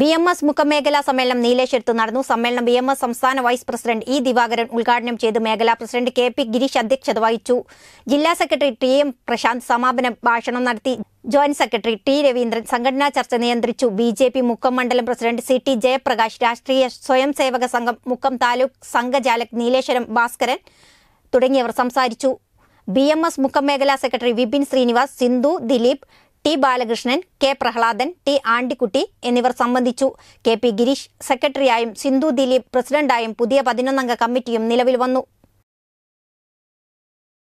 B M S മുഖമേഖലാ സമ്മേളനം നീലേശ്വരത്ത് നടന്നു സമ്മേളനം ബി എം എസ് സംസ്ഥാന വൈസ് പ്രസിഡന്റ് ഇ ദിവാകരൻ ഉദ്ഘാടനം ചെയ്ത് മേഖലാ പ്രസിഡന്റ് കെ പി ഗിരീഷ് അധ്യക്ഷത വഹിച്ചു ജില്ലാ സെക്രട്ടറി ടി എം പ്രശാന്ത് സമാപന ഭാഷണം നടത്തി ജോയിന്റ് സെക്രട്ടറി ടി രവീന്ദ്രൻ സംഘടനാ ചർച്ച നിയന്ത്രിച്ചു ബി ജെ പി മുക്കം മണ്ഡലം പ്രസിഡന്റ് സി ടി ജയപ്രകാശ് രാഷ്ട്രീയ സ്വയംസേവക സംഘം മുക്കം താലൂക്ക് സംഘചാലക് നീലേശ്വരം ഭാസ്കരൻ തുടങ്ങിയവർ സംസാരിച്ചു ബി എം എസ് മുഖമേഖലാ secretary Vipin Srinivas Sindhu Dileep T Balakrishnan K Prahladan T Andikkutty എന്നിവർ സംബന്ധിച്ചു കെ പി ഗിരീഷ് സെക്രട്ടറിയായും സിന്ധു ദിലീപ് പ്രസിഡന്റായും പുതിയ പതിനൊന്നംഗ കമ്മിറ്റിയും നിലവിൽ വന്നു